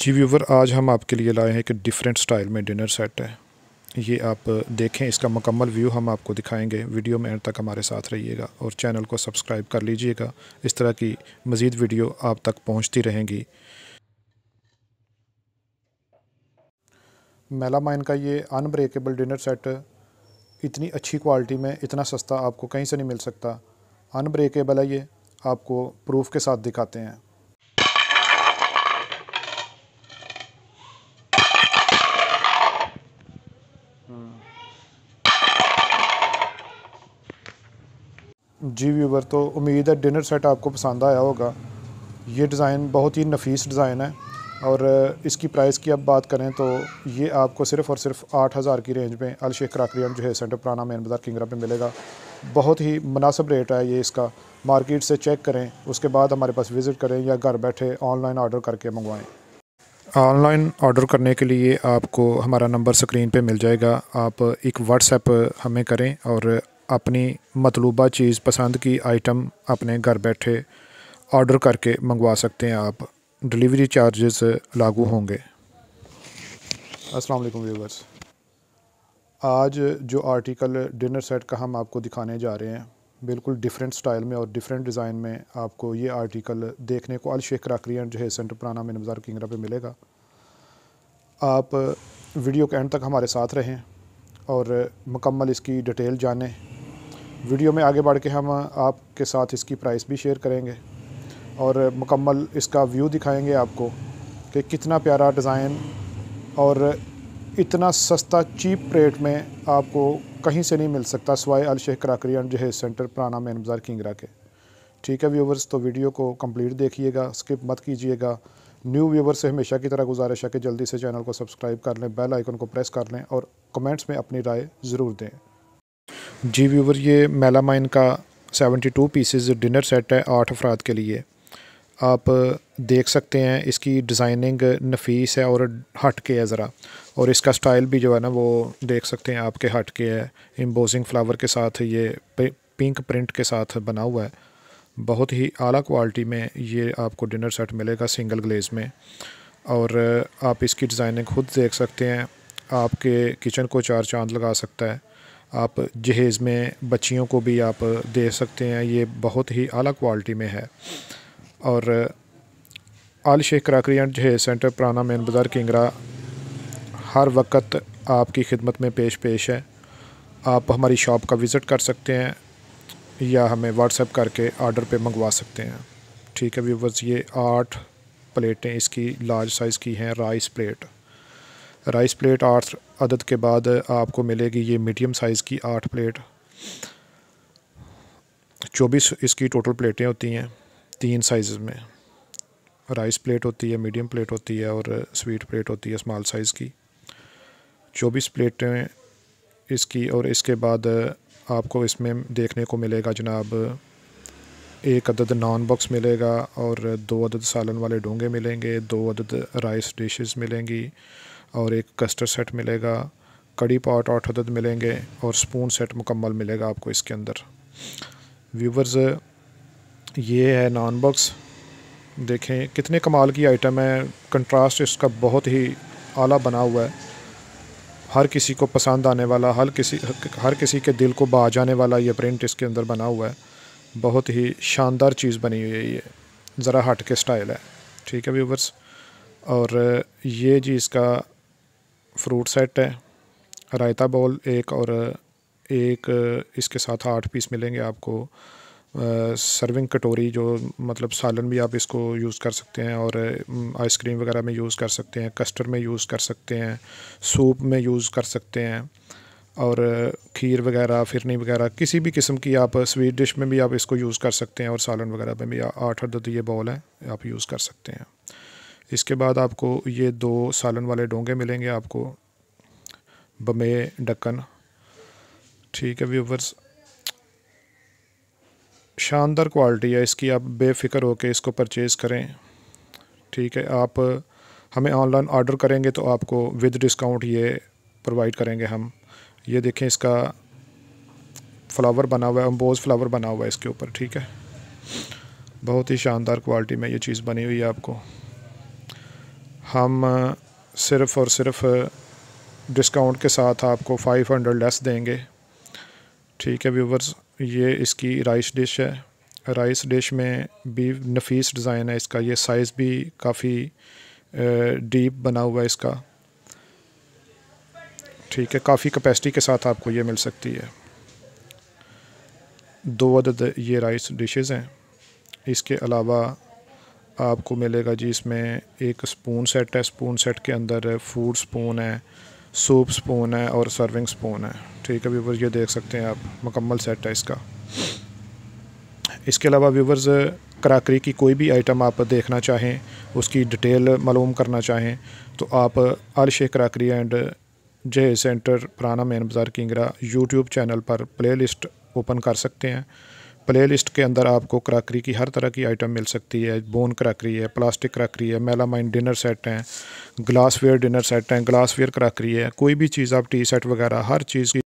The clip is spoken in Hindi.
जी व्यूवर आज हम आपके लिए लाए हैं एक डिफरेंट स्टाइल में डिनर सेट है ये आप देखें इसका मुकम्मल व्यू हम आपको दिखाएंगे वीडियो में एंड तक हमारे साथ रहिएगा और चैनल को सब्सक्राइब कर लीजिएगा इस तरह की मज़ीद वीडियो आप तक पहुँचती रहेंगी मेलामाइन का ये अनब्रेकेबल डिनर सेट इतनी अच्छी क्वालिटी में इतना सस्ता आपको कहीं से नहीं मिल सकता अनब्रेकेबल है ये आपको प्रूफ के साथ दिखाते हैं जी व्यूवर तो उम्मीद है डिनर सेट आपको पसंद आया होगा ये डिज़ाइन बहुत ही नफीस डिज़ाइन है और इसकी प्राइस की अब बात करें तो ये आपको सिर्फ़ और सिर्फ आठ हज़ार की रेंज में अल शेख क्राकरीम जो है सेंटर पुराना मेन बाज़ार किंगरा में मिलेगा बहुत ही मुनासब रेट है ये इसका मार्केट से चेक करें उसके बाद हमारे पास विज़िट करें या घर बैठे ऑनलाइन ऑर्डर करके मंगवाएँ ऑनलाइन ऑर्डर करने के लिए आपको हमारा नंबर स्क्रीन पे मिल जाएगा आप एक व्हाट्सएप हमें करें और अपनी मतलूबा चीज़ पसंद की आइटम अपने घर बैठे ऑर्डर करके मंगवा सकते हैं आप डिलीवरी चार्जेस लागू होंगे अस्सलाम वालेकुम व्यूवर्स आज जो आर्टिकल डिनर सेट का हम आपको दिखाने जा रहे हैं बिल्कुल डिफरेंट स्टाइल में और डिफरेंट डिज़ाइन में आपको ये आर्टिकल देखने को अल शेख कराकरियन जो है सेंटर पुराना में नमजार किंगरा पे मिलेगा आप वीडियो uh, के एंड तक हमारे साथ रहें और मुकम्मल इसकी डिटेल जानें वीडियो में आगे बढ़ के हम uh, आपके साथ इसकी प्राइस भी शेयर करेंगे और मुकम्मल इसका व्यू दिखाएंगे आपको कि कितना प्यारा डिज़ाइन और इतना सस्ता चीप रेट में आपको कहीं से नहीं मिल सकता सवाए Al Sheikh crockery and Jahez centre पुराना मेन बाज़ार किंगरा के ठीक है व्यूवर्स तो वीडियो को कंप्लीट देखिएगा स्किप मत कीजिएगा न्यू व्यूवर से हमेशा की तरह गुजारिश है कि जल्दी से चैनल को सब्सक्राइब कर लें बेल आइकन को प्रेस कर लें और कमेंट्स में अपनी राय ज़रूर दें जी व्यूवर ये माइन का सेवेंटी टू डिनर सेट है आठ अफराद के लिए आप देख सकते हैं इसकी डिज़ाइनिंग नफीस है और हट के है ज़रा और इसका स्टाइल भी जो है ना वो देख सकते हैं आपके हट के है एम्बोजिंग फ्लावर के साथ ये पिंक प्रिंट के साथ बना हुआ है बहुत ही आला क्वालिटी में ये आपको डिनर सेट मिलेगा सिंगल ग्लेज़ में और आप इसकी डिज़ाइनिंग खुद देख सकते हैं आपके किचन को चार चांद लगा सकता है आप जहेज़ में बच्चियों को भी आप दे सकते हैं ये बहुत ही आला क्वालिटी में है और Al Sheikh crockery and Jahez centre पुराना मेन बाज़ार किंगरा हर वक्त आपकी खिदमत में पेश पेश है आप हमारी शॉप का विज़िट कर सकते हैं या हमें व्हाट्सएप करके आर्डर पे मंगवा सकते हैं ठीक है व्यूवर्स ये आठ प्लेटें इसकी लार्ज साइज़ की हैं राइस प्लेट राइस प्लेट आठ अदद के बाद आपको मिलेगी ये मीडियम साइज़ की आठ प्लेट चौबीस इसकी टोटल प्लेटें होती हैं तीन साइज़ में राइस प्लेट होती है मीडियम प्लेट होती है और स्वीट प्लेट होती है स्मॉल साइज़ की चौबीस प्लेटें इसकी और इसके बाद आपको इसमें देखने को मिलेगा जनाब एक अदद नॉन बॉक्स मिलेगा और दो अदद सालन वाले डोंगे मिलेंगे दो अदद राइस डिशेस मिलेंगी और एक कस्टर्ड सेट मिलेगा कड़ी पॉट आठ अदद मिलेंगे और स्पून सेट मुकम्मल मिलेगा आपको इसके अंदर व्यूवर्स ये है नॉन बॉक्स देखें कितने कमाल की आइटम है कंट्रास्ट इसका बहुत ही आला बना हुआ है हर किसी को पसंद आने वाला हर किसी हर किसी के दिल को बा जाने वाला ये प्रिंट इसके अंदर बना हुआ है बहुत ही शानदार चीज़ बनी हुई है ये ज़रा हट के स्टाइल है ठीक है व्यूवर्स और ये जी इसका फ्रूट सेट है रायता बॉल एक और एक इसके साथ आठ पीस मिलेंगे आपको सर्विंग कटोरी जो मतलब सालन भी आप इसको यूज़ कर सकते हैं और आइसक्रीम वगैरह में यूज़ कर सकते हैं कस्टर्ड में यूज़ कर सकते हैं सूप में यूज़ कर सकते हैं और खीर वगैरह फिरनी वगैरह किसी भी किस्म की आप स्वीट डिश में भी आप इसको यूज़ कर सकते हैं और सालन वगैरह में भी आठ अदद ये बॉल हैं आप यूज़ कर सकते हैं इसके बाद आपको ये दो सालन वाले डोंगे मिलेंगे आपको बमे डक्कन ठीक है व्यूवर्स शानदार क्वालिटी है इसकी आप बेफिक्र होकर इसको परचेज़ करें ठीक है आप हमें ऑनलाइन ऑर्डर करेंगे तो आपको विद डिस्काउंट ये प्रोवाइड करेंगे हम ये देखें इसका फ्लावर बना हुआ है अम्बोज फ्लावर बना हुआ है इसके ऊपर ठीक है बहुत ही शानदार क्वालिटी में ये चीज़ बनी हुई है आपको हम सिर्फ़ और सिर्फ डिस्काउंट के साथ आपको 500 लेस देंगे ठीक है व्यूवर्स ये इसकी राइस डिश है राइस डिश में भी नफीस डिज़ाइन है इसका ये साइज़ भी काफ़ी डीप बना हुआ है इसका ठीक है काफ़ी कैपेसिटी के साथ आपको ये मिल सकती है दो अदद ये राइस डिशेस हैं इसके अलावा आपको मिलेगा जी इसमें एक स्पून सेट है स्पून सेट के अंदर फूड स्पून है सूप स्पून है और सर्विंग स्पून है ठीक है व्यूवर्स ये देख सकते हैं आप मुकम्मल सेट है इसका इसके अलावा व्यूवर्स कराकरी की कोई भी आइटम आप देखना चाहें उसकी डिटेल मालूम करना चाहें तो आप अल शेख कराकरी एंड जे सेंटर पुराना मेन बाज़ार किंगरा यूट्यूब चैनल पर प्लेलिस्ट ओपन कर सकते हैं प्लेलिस्ट के अंदर आपको क्राकरी की हर तरह की आइटम मिल सकती है बोन क्राकरी है प्लास्टिक क्राकरी है मेलामाइन डिनर सेट हैं ग्लासवेयर डिनर सेट हैं ग्लासवेयर क्राकरी है कोई भी चीज़ आप टी सेट वगैरह हर चीज़ की